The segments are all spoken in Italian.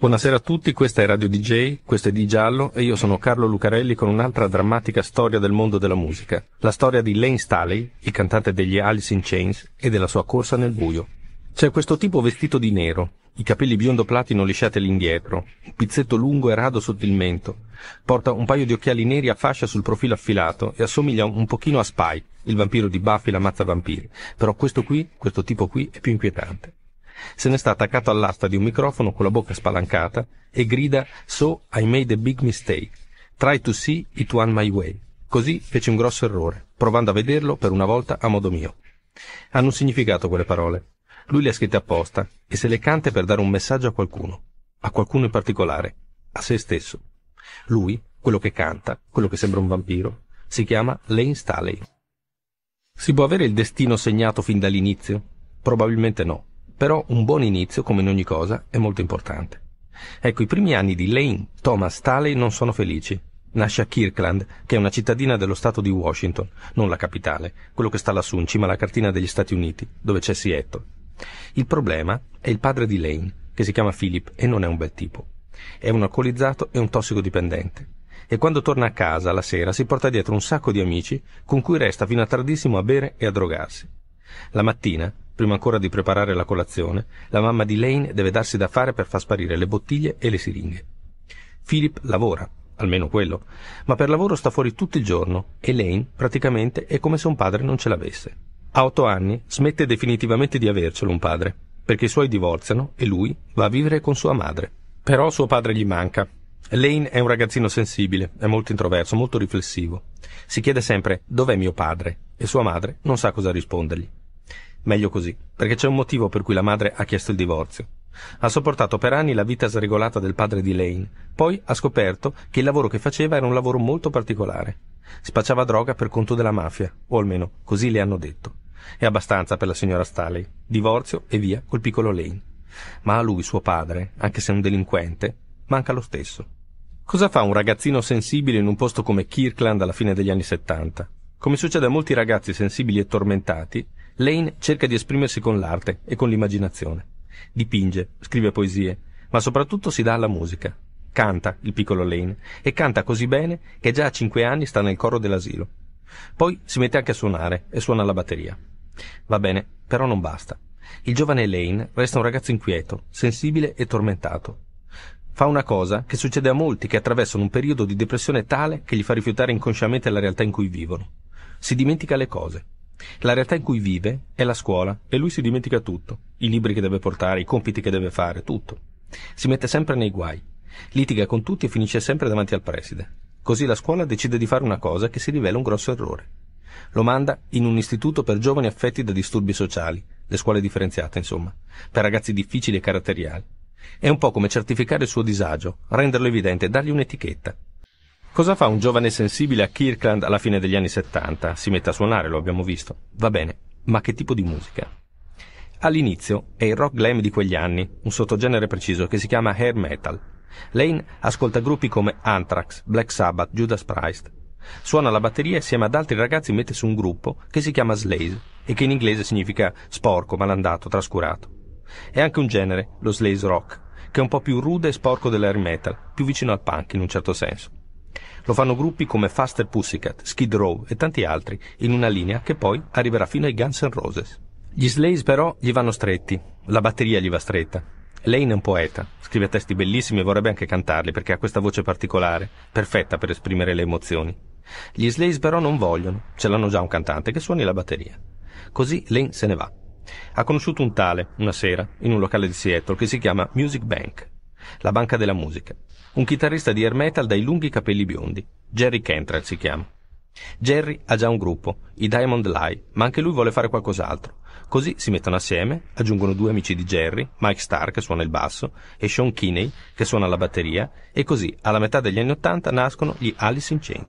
Buonasera a tutti, questa è Radio DJ, questo è Di Giallo e io sono Carlo Lucarelli con un'altra drammatica storia del mondo della musica, la storia di Lane Staley, il cantante degli Alice in Chains e della sua corsa nel buio. C'è questo tipo vestito di nero, i capelli biondo platino lisciati all'indietro, un pizzetto lungo e rado sotto il mento, porta un paio di occhiali neri a fascia sul profilo affilato e assomiglia un pochino a Spike, il vampiro di Buffy la mazza vampiri, però questo qui, questo tipo qui, è più inquietante se ne sta attaccato all'asta di un microfono con la bocca spalancata e grida So I made a big mistake. Try to see it one my way. Così fece un grosso errore, provando a vederlo per una volta a modo mio. Hanno un significato quelle parole. Lui le ha scritte apposta e se le canta per dare un messaggio a qualcuno, a qualcuno in particolare, a se stesso. Lui, quello che canta, quello che sembra un vampiro, si chiama Lane Staley. Si può avere il destino segnato fin dall'inizio? Probabilmente no però un buon inizio, come in ogni cosa, è molto importante. Ecco, i primi anni di Lane Thomas Staley non sono felici. Nasce a Kirkland, che è una cittadina dello stato di Washington, non la capitale, quello che sta lassù in cima alla cartina degli Stati Uniti, dove c'è Seattle. Il problema è il padre di Lane, che si chiama Philip e non è un bel tipo. È un alcolizzato e un tossicodipendente. E quando torna a casa la sera si porta dietro un sacco di amici con cui resta fino a tardissimo a bere e a drogarsi. La mattina Prima ancora di preparare la colazione, la mamma di Lane deve darsi da fare per far sparire le bottiglie e le siringhe. Philip lavora, almeno quello, ma per lavoro sta fuori tutto il giorno e Lane praticamente è come se un padre non ce l'avesse. A otto anni smette definitivamente di avercelo un padre, perché i suoi divorziano e lui va a vivere con sua madre. Però suo padre gli manca. Lane è un ragazzino sensibile, è molto introverso, molto riflessivo. Si chiede sempre dov'è mio padre e sua madre non sa cosa rispondergli. Meglio così, perché c'è un motivo per cui la madre ha chiesto il divorzio. Ha sopportato per anni la vita sregolata del padre di Lane, poi ha scoperto che il lavoro che faceva era un lavoro molto particolare. Spacciava droga per conto della mafia, o almeno così le hanno detto. È abbastanza per la signora Staley. Divorzio e via col piccolo Lane. Ma a lui, suo padre, anche se un delinquente, manca lo stesso. Cosa fa un ragazzino sensibile in un posto come Kirkland alla fine degli anni settanta? Come succede a molti ragazzi sensibili e tormentati, Lane cerca di esprimersi con l'arte e con l'immaginazione. Dipinge, scrive poesie, ma soprattutto si dà alla musica. Canta, il piccolo Lane, e canta così bene che già a cinque anni sta nel coro dell'asilo. Poi si mette anche a suonare e suona la batteria. Va bene, però non basta. Il giovane Lane resta un ragazzo inquieto, sensibile e tormentato. Fa una cosa che succede a molti che attraversano un periodo di depressione tale che gli fa rifiutare inconsciamente la realtà in cui vivono. Si dimentica le cose, la realtà in cui vive è la scuola e lui si dimentica tutto, i libri che deve portare, i compiti che deve fare, tutto. Si mette sempre nei guai, litiga con tutti e finisce sempre davanti al preside. Così la scuola decide di fare una cosa che si rivela un grosso errore. Lo manda in un istituto per giovani affetti da disturbi sociali, le scuole differenziate insomma, per ragazzi difficili e caratteriali. È un po' come certificare il suo disagio, renderlo evidente, dargli un'etichetta, Cosa fa un giovane sensibile a Kirkland alla fine degli anni 70? Si mette a suonare, lo abbiamo visto. Va bene, ma che tipo di musica? All'inizio è il rock glam di quegli anni, un sottogenere preciso che si chiama hair metal. Lane ascolta gruppi come Anthrax, Black Sabbath, Judas Priest. Suona la batteria e insieme ad altri ragazzi mette su un gruppo che si chiama Slaze e che in inglese significa sporco, malandato, trascurato. È anche un genere, lo Slaze Rock, che è un po' più rude e sporco dell'hair metal, più vicino al punk in un certo senso. Lo fanno gruppi come Faster Pussycat, Skid Row e tanti altri, in una linea che poi arriverà fino ai Guns N' Roses. Gli Slays però gli vanno stretti, la batteria gli va stretta. Lane è un poeta, scrive testi bellissimi e vorrebbe anche cantarli perché ha questa voce particolare, perfetta per esprimere le emozioni. Gli Slays però non vogliono, ce l'hanno già un cantante che suoni la batteria. Così Lane se ne va. Ha conosciuto un tale, una sera, in un locale di Seattle che si chiama Music Bank, la banca della musica. Un chitarrista di air metal dai lunghi capelli biondi. Jerry Cantrell si chiama. Jerry ha già un gruppo, i Diamond Lie, ma anche lui vuole fare qualcos'altro. Così si mettono assieme, aggiungono due amici di Jerry, Mike Starr che suona il basso e Sean Kinney che suona la batteria e così alla metà degli anni Ottanta nascono gli Alice in Chains.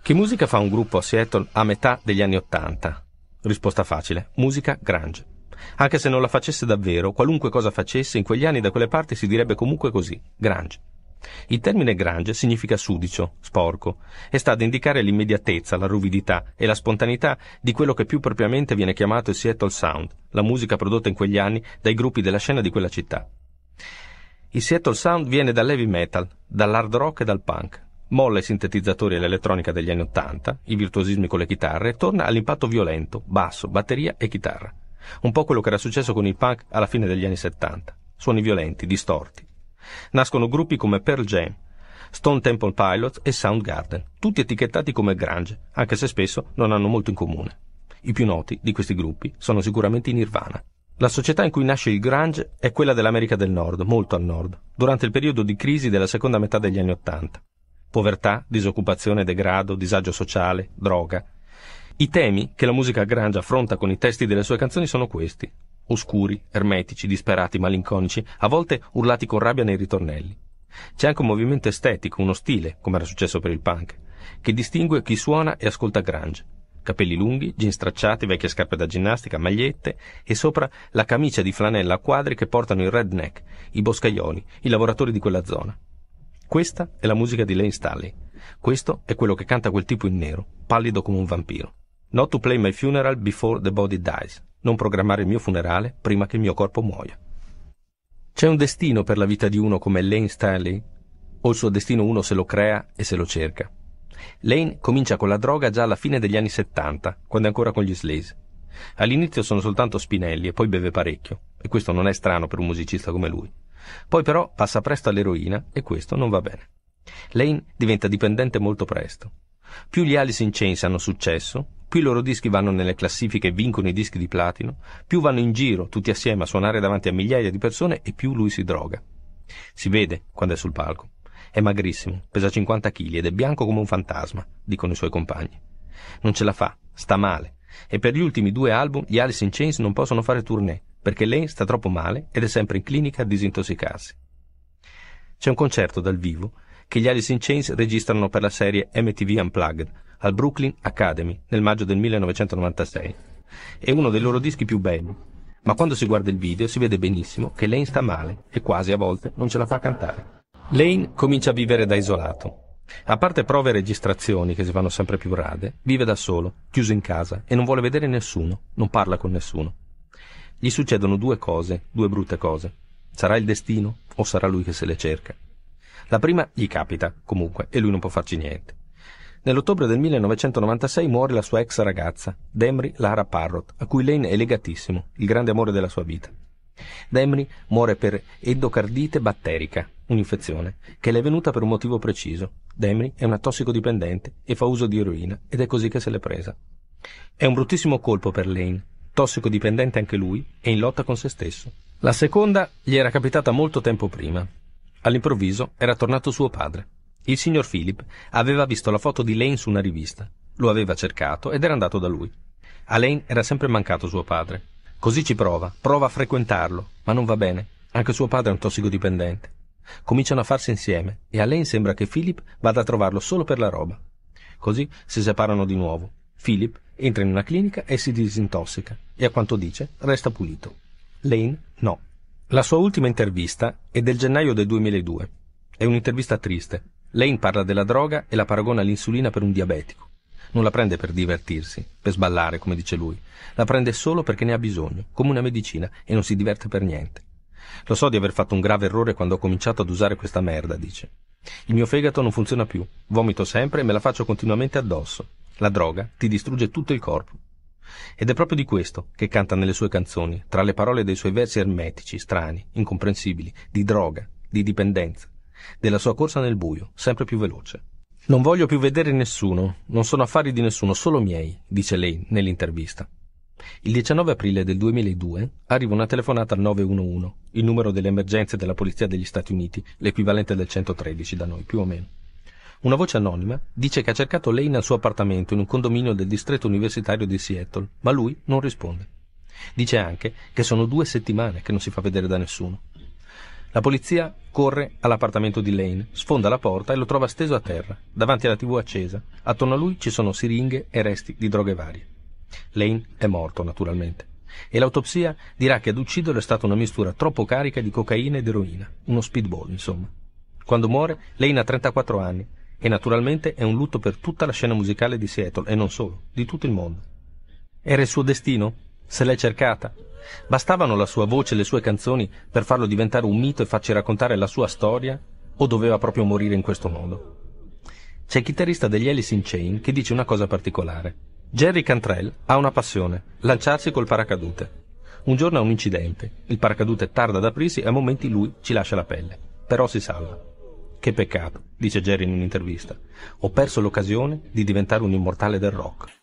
Che musica fa un gruppo a Seattle a metà degli anni Ottanta? Risposta facile, musica grunge. Anche se non la facesse davvero, qualunque cosa facesse, in quegli anni da quelle parti si direbbe comunque così, grange. Il termine grange significa sudicio, sporco, e sta ad indicare l'immediatezza, la ruvidità e la spontaneità di quello che più propriamente viene chiamato il Seattle Sound, la musica prodotta in quegli anni dai gruppi della scena di quella città. Il Seattle Sound viene dall'heavy metal, dall'hard rock e dal punk. Molla i sintetizzatori e l'elettronica degli anni Ottanta, i virtuosismi con le chitarre, e torna all'impatto violento, basso, batteria e chitarra. Un po' quello che era successo con il punk alla fine degli anni 70. Suoni violenti, distorti. Nascono gruppi come Pearl Jam, Stone Temple Pilots e Soundgarden, tutti etichettati come grunge, anche se spesso non hanno molto in comune. I più noti di questi gruppi sono sicuramente i Nirvana. La società in cui nasce il grunge è quella dell'America del Nord, molto al nord, durante il periodo di crisi della seconda metà degli anni Ottanta. Povertà, disoccupazione, degrado, disagio sociale, droga, i temi che la musica Grange affronta con i testi delle sue canzoni sono questi. Oscuri, ermetici, disperati, malinconici, a volte urlati con rabbia nei ritornelli. C'è anche un movimento estetico, uno stile, come era successo per il punk, che distingue chi suona e ascolta Grange. Capelli lunghi, jeans stracciati, vecchie scarpe da ginnastica, magliette e sopra la camicia di flanella a quadri che portano i redneck, i boscaioli, i lavoratori di quella zona. Questa è la musica di Lane Stanley. Questo è quello che canta quel tipo in nero, pallido come un vampiro. Not to play my funeral before the body dies. Non programmare il mio funerale prima che il mio corpo muoia. C'è un destino per la vita di uno come Lane Stanley? O il suo destino uno se lo crea e se lo cerca? Lane comincia con la droga già alla fine degli anni 70, quando è ancora con gli Slaze. All'inizio sono soltanto Spinelli e poi beve parecchio, e questo non è strano per un musicista come lui. Poi però passa presto all'eroina e questo non va bene. Lane diventa dipendente molto presto. Più gli Alice in Chains hanno successo, più i loro dischi vanno nelle classifiche e vincono i dischi di platino, più vanno in giro tutti assieme a suonare davanti a migliaia di persone e più lui si droga. Si vede quando è sul palco. È magrissimo, pesa 50 kg ed è bianco come un fantasma, dicono i suoi compagni. Non ce la fa, sta male. E per gli ultimi due album gli Alice in Chains non possono fare tournée, perché lei sta troppo male ed è sempre in clinica a disintossicarsi. C'è un concerto dal vivo che gli Alice in Chains registrano per la serie MTV Unplugged al Brooklyn Academy nel maggio del 1996. È uno dei loro dischi più belli, ma quando si guarda il video si vede benissimo che Lane sta male e quasi a volte non ce la fa cantare. Lane comincia a vivere da isolato. A parte prove e registrazioni che si fanno sempre più rade, vive da solo, chiuso in casa e non vuole vedere nessuno, non parla con nessuno. Gli succedono due cose, due brutte cose. Sarà il destino o sarà lui che se le cerca? La prima gli capita, comunque, e lui non può farci niente. Nell'ottobre del 1996 muore la sua ex ragazza, Demri Lara Parrot, a cui Lane è legatissimo, il grande amore della sua vita. Demri muore per endocardite batterica, un'infezione, che le è venuta per un motivo preciso. Demri è una tossicodipendente e fa uso di eroina, ed è così che se l'è presa. È un bruttissimo colpo per Lane, tossicodipendente anche lui e in lotta con se stesso. La seconda gli era capitata molto tempo prima. All'improvviso era tornato suo padre. Il signor Philip aveva visto la foto di Lane su una rivista, lo aveva cercato ed era andato da lui. A Lane era sempre mancato suo padre. Così ci prova, prova a frequentarlo, ma non va bene. Anche suo padre è un tossicodipendente. Cominciano a farsi insieme e a Lane sembra che Philip vada a trovarlo solo per la roba. Così si separano di nuovo. Philip entra in una clinica e si disintossica e a quanto dice resta pulito. Lane no. La sua ultima intervista è del gennaio del 2002. È un'intervista triste, Lane parla della droga e la paragona all'insulina per un diabetico. Non la prende per divertirsi, per sballare, come dice lui. La prende solo perché ne ha bisogno, come una medicina, e non si diverte per niente. Lo so di aver fatto un grave errore quando ho cominciato ad usare questa merda, dice. Il mio fegato non funziona più, vomito sempre e me la faccio continuamente addosso. La droga ti distrugge tutto il corpo. Ed è proprio di questo che canta nelle sue canzoni, tra le parole dei suoi versi ermetici, strani, incomprensibili, di droga, di dipendenza della sua corsa nel buio, sempre più veloce. Non voglio più vedere nessuno, non sono affari di nessuno, solo miei, dice lei nell'intervista. Il 19 aprile del 2002 arriva una telefonata al 911, il numero delle emergenze della Polizia degli Stati Uniti, l'equivalente del 113 da noi, più o meno. Una voce anonima dice che ha cercato lei nel suo appartamento in un condominio del distretto universitario di Seattle, ma lui non risponde. Dice anche che sono due settimane che non si fa vedere da nessuno. La polizia corre all'appartamento di Lane, sfonda la porta e lo trova steso a terra, davanti alla TV accesa. Attorno a lui ci sono siringhe e resti di droghe varie. Lane è morto, naturalmente. E l'autopsia dirà che ad ucciderlo è stata una mistura troppo carica di cocaina ed eroina, uno speedball, insomma. Quando muore, Lane ha 34 anni e naturalmente è un lutto per tutta la scena musicale di Seattle e non solo, di tutto il mondo. Era il suo destino? Se l'è cercata. Bastavano la sua voce e le sue canzoni per farlo diventare un mito e farci raccontare la sua storia o doveva proprio morire in questo modo? C'è il chitarrista degli Alice in Chain che dice una cosa particolare. Jerry Cantrell ha una passione, lanciarsi col paracadute. Un giorno ha un incidente, il paracadute tarda ad aprirsi e a momenti lui ci lascia la pelle, però si salva. Che peccato, dice Jerry in un'intervista. Ho perso l'occasione di diventare un immortale del rock.